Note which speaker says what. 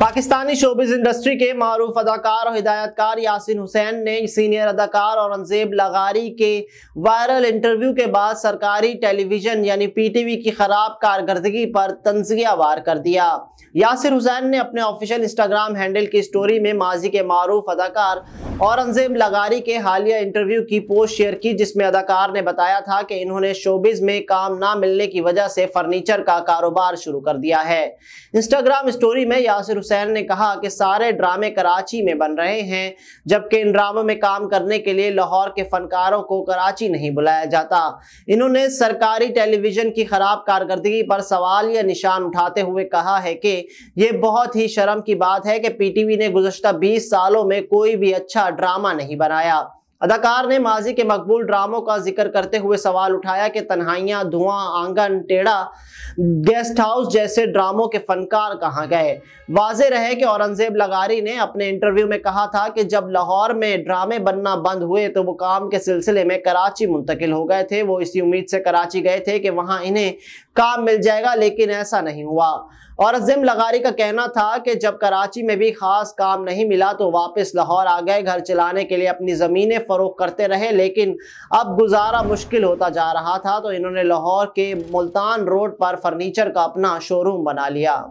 Speaker 1: Pakistani showbiz industry के मारूफ अदाकार और हिदायतकार यासिन हुसैन ने सीनियर अदाकार औरंगजेब लगारी के वायरल इंटरव्यू के बाद सरकारी टेलीविजन यानी पीटीवी की खराब कारकर्दगी पर तंजिया वार कर दिया यासिर हुसैन ने अपने ऑफिशियल इंस्टाग्राम हैंडल की स्टोरी में माजी के मरूफ अदाकार औरंगजेब लगारी के हालिया इंटरव्यू की पोस्ट शेयर की जिसमें अदाकार ने बताया था कि इन्होंने शोबिज में काम ना मिलने की वजह से फर्नीचर का कारोबार शुरू कर दिया है इंस्टाग्राम स्टोरी में यासिर हुसैन ने कहा कि सारे ड्रामे कराची में बन रहे हैं जबकि इन ड्रामों में काम करने के लिए लाहौर के फनकारों को कराची नहीं बुलाया जाता इन्होंने सरकारी टेलीविजन की खराब कारकर्दगी पर सवाल या निशान उठाते हुए कहा है कि यह बहुत ही शर्म की बात है कि पीटीवी ने गुजशत 20 सालों में कोई भी अच्छा ड्रामा नहीं बनाया अदाकार ने माजी के मकबूल ड्रामों का जिक्र करते हुए सवाल उठाया कि तन्हाइयाँ धुआं आंगन टेढ़ा गेस्ट हाउस जैसे ड्रामों के फनकार कहाँ गए वाज रहे कि औरंगजेब लगारी ने अपने इंटरव्यू में कहा था कि जब लाहौर में ड्रामे बनना बंद हुए तो वो काम के सिलसिले में कराची मुंतकिल हो गए थे वो इसी उम्मीद से कराची गए थे कि वहाँ इन्हें काम मिल जाएगा लेकिन ऐसा नहीं हुआ और अजिम लगारी का कहना था कि जब कराची में भी खास काम नहीं मिला तो वापस लाहौर आ गए घर चलाने के लिए अपनी ज़मीनें फ़रोख करते रहे लेकिन अब गुजारा मुश्किल होता जा रहा था तो इन्होंने लाहौर के मुल्तान रोड पर फर्नीचर का अपना शोरूम बना लिया